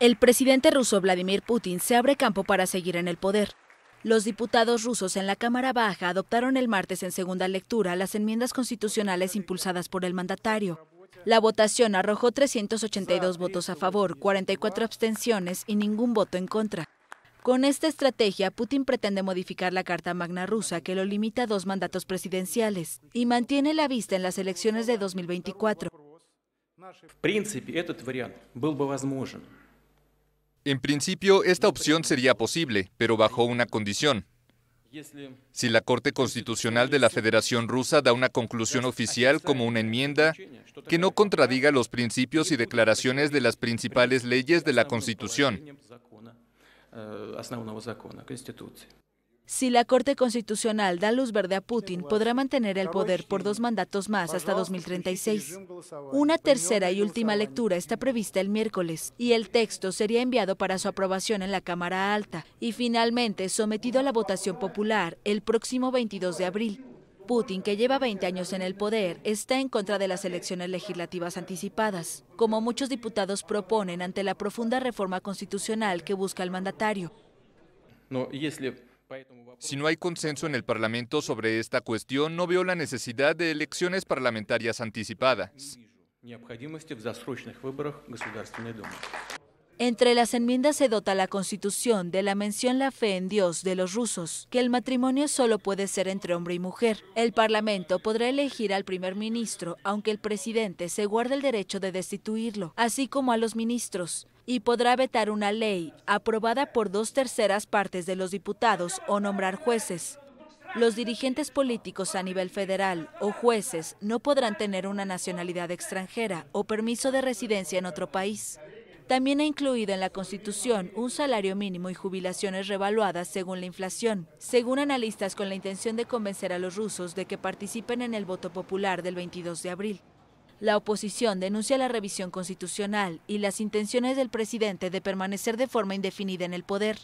El presidente ruso Vladimir Putin se abre campo para seguir en el poder. Los diputados rusos en la Cámara Baja adoptaron el martes en segunda lectura las enmiendas constitucionales impulsadas por el mandatario. La votación arrojó 382 votos a favor, 44 abstenciones y ningún voto en contra. Con esta estrategia, Putin pretende modificar la Carta Magna rusa que lo limita a dos mandatos presidenciales y mantiene la vista en las elecciones de 2024. En principio, esta opción sería posible, pero bajo una condición. Si la Corte Constitucional de la Federación Rusa da una conclusión oficial como una enmienda que no contradiga los principios y declaraciones de las principales leyes de la Constitución. Eh, si la Corte Constitucional da luz verde a Putin, podrá mantener el poder por dos mandatos más hasta 2036. Una tercera y última lectura está prevista el miércoles y el texto sería enviado para su aprobación en la Cámara Alta y finalmente sometido a la votación popular el próximo 22 de abril. Putin, que lleva 20 años en el poder, está en contra de las elecciones legislativas anticipadas, como muchos diputados proponen ante la profunda reforma constitucional que busca el mandatario. No, si no hay consenso en el Parlamento sobre esta cuestión, no veo la necesidad de elecciones parlamentarias anticipadas. Entre las enmiendas se dota la Constitución de la mención la fe en Dios de los rusos, que el matrimonio solo puede ser entre hombre y mujer. El Parlamento podrá elegir al primer ministro, aunque el presidente se guarde el derecho de destituirlo, así como a los ministros y podrá vetar una ley aprobada por dos terceras partes de los diputados o nombrar jueces. Los dirigentes políticos a nivel federal o jueces no podrán tener una nacionalidad extranjera o permiso de residencia en otro país. También ha incluido en la Constitución un salario mínimo y jubilaciones revaluadas según la inflación, según analistas con la intención de convencer a los rusos de que participen en el voto popular del 22 de abril. La oposición denuncia la revisión constitucional y las intenciones del presidente de permanecer de forma indefinida en el poder.